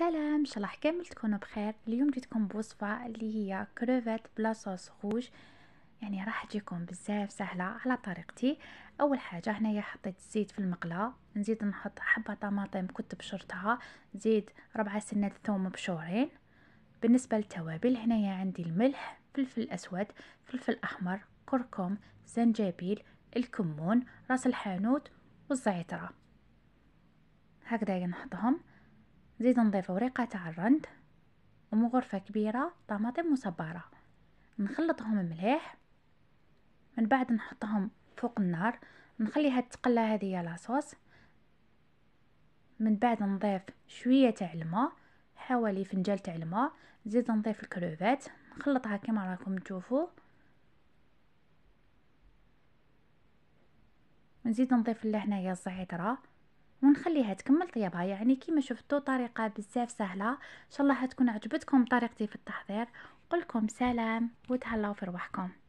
سلام ان شاء الله كامل تكونوا بخير اليوم جيتكم بوصفه اللي هي كروفات بلا صوص خوج يعني راح تجيكم بزاف سهله على طريقتي اول حاجه هنايا حطيت الزيت في المقله نزيد نحط حبه طماطم كنت بشرتها زيد ربعة سنات ثوم بشورين بالنسبه للتوابل هنايا عندي الملح فلفل اسود فلفل احمر كركم زنجبيل الكمون راس الحانوت والزعتره هكذا نحطهم نزيد نضيف وريقة الرند ومغرفة كبيرة طماطم مصبرة نخلطهم مليح من بعد نحطهم فوق النار نخليها تقلى هذه لاصوص من بعد نضيف شوية تاع الماء حوالي فنجال تاع الماء نزيد نضيف الكروفات نخلطها كما راكم تشوفوا نزيد نضيف لهنايا الزعترة ونخليها تكمل طيابها يعني كيما شفتوا طريقه بزاف سهله ان شاء الله هتكون عجبتكم طريقتي في التحضير قلكم سلام وتهلاو في رواحكم